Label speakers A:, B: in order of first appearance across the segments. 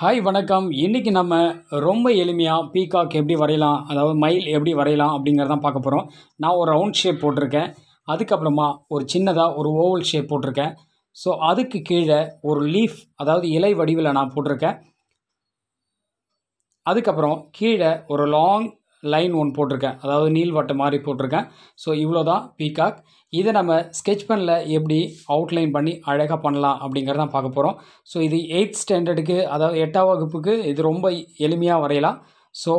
A: hi வணக்கம் இன்றைக்கி நம்ம ரொம்ப எளிமையாக பீகாக் எப்படி வரையலாம் அதாவது மயில் எப்படி வரையலாம் அப்படிங்கிறதான் பார்க்க போகிறோம் நான் ஒரு ரவுண்ட் ஷேப் போட்டிருக்கேன் அதுக்கப்புறமா ஒரு சின்னதாக ஒரு ஓவல் ஷேப் போட்டிருக்கேன் ஸோ அதுக்கு கீழே ஒரு லீஃப் அதாவது இலை வடிவில் நான் போட்டிருக்கேன் அதுக்கப்புறம் கீழே ஒரு லாங் லைன் ஒன்று போட்டிருக்கேன் அதாவது நீள்வட்டம் மாதிரி போட்டிருக்கேன் ஸோ இவ்வளோ தான் பீகாக் இதை நம்ம ஸ்கெச் பண்ணில் எப்படி அவுட்லைன் பண்ணி அழகாக பண்ணலாம் அப்படிங்கிறத பார்க்க போகிறோம் ஸோ இது எயித் ஸ்டாண்டர்டுக்கு அதாவது எட்டாம் வகுப்புக்கு இது ரொம்ப எளிமையாக வரையலாம் ஸோ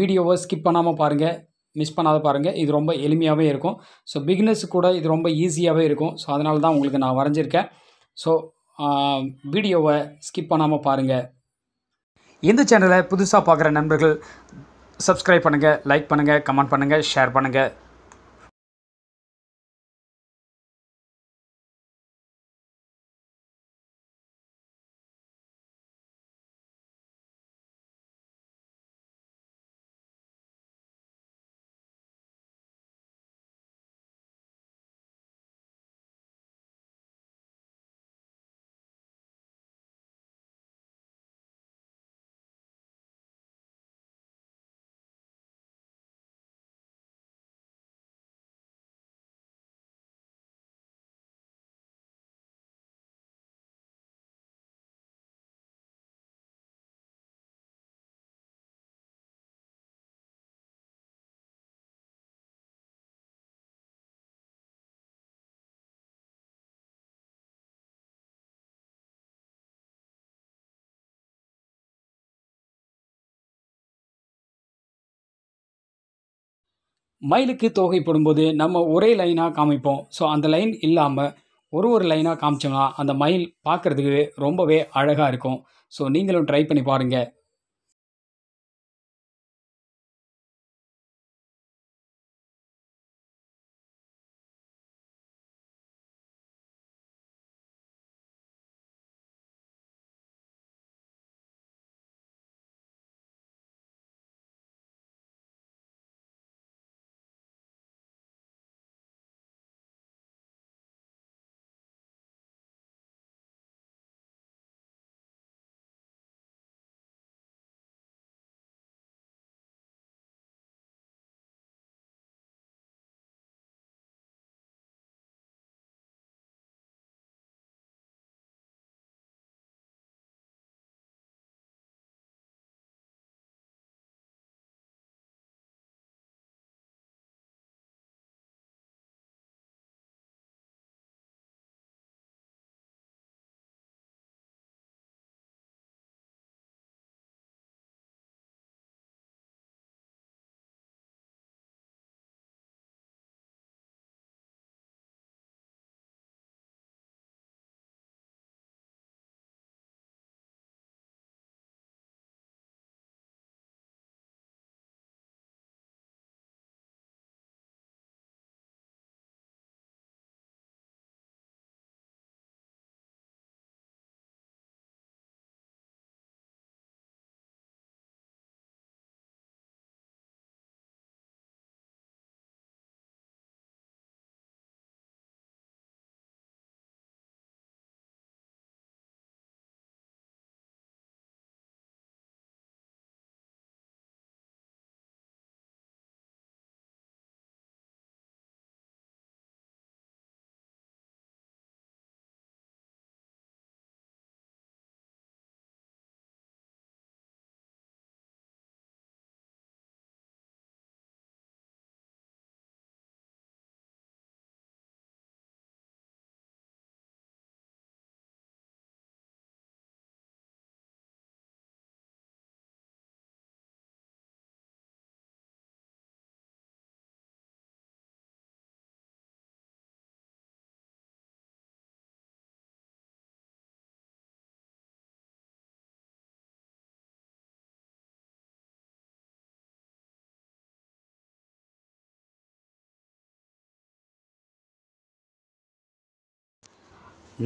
A: வீடியோவை ஸ்கிப் பண்ணாமல் பாருங்கள் மிஸ் பண்ணாத பாருங்கள் இது ரொம்ப எளிமையாகவே இருக்கும் ஸோ பிகினர்ஸ் கூட இது ரொம்ப ஈஸியாகவே இருக்கும் ஸோ அதனால தான் உங்களுக்கு நான் வரைஞ்சிருக்கேன் ஸோ வீடியோவை ஸ்கிப் பண்ணாமல் பாருங்கள் இந்த சேனலை புதுசாக பார்க்குற நண்பர்கள் சப்ஸ்கிரைப் பண்ணுங்கள் லைக் பண்ணுங்கள் கமெண்ட் பண்ணுங்கள் ஷேர் பண்ணுங்கள் மயிலுக்கு தொகை போடும்போது நம்ம ஒரே லைனாக காமிப்போம் ஸோ அந்த லைன் இல்லாமல் ஒரு ஒரு லைனாக காமிச்சோம்னா அந்த மயில் பார்க்குறதுக்கு ரொம்பவே அழகாக இருக்கும் ஸோ நீங்களும் ட்ரை பண்ணி பாருங்கள்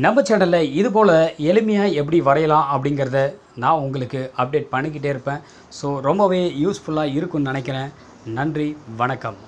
A: நம்ம சேனலில் இது போல் எளிமையாக எப்படி வரையலாம் அப்படிங்கிறத நான் உங்களுக்கு அப்டேட் பண்ணிக்கிட்டே இருப்பேன் ஸோ ரொம்பவே யூஸ்ஃபுல்லாக இருக்கும்னு நினைக்கிறேன் நன்றி வணக்கம்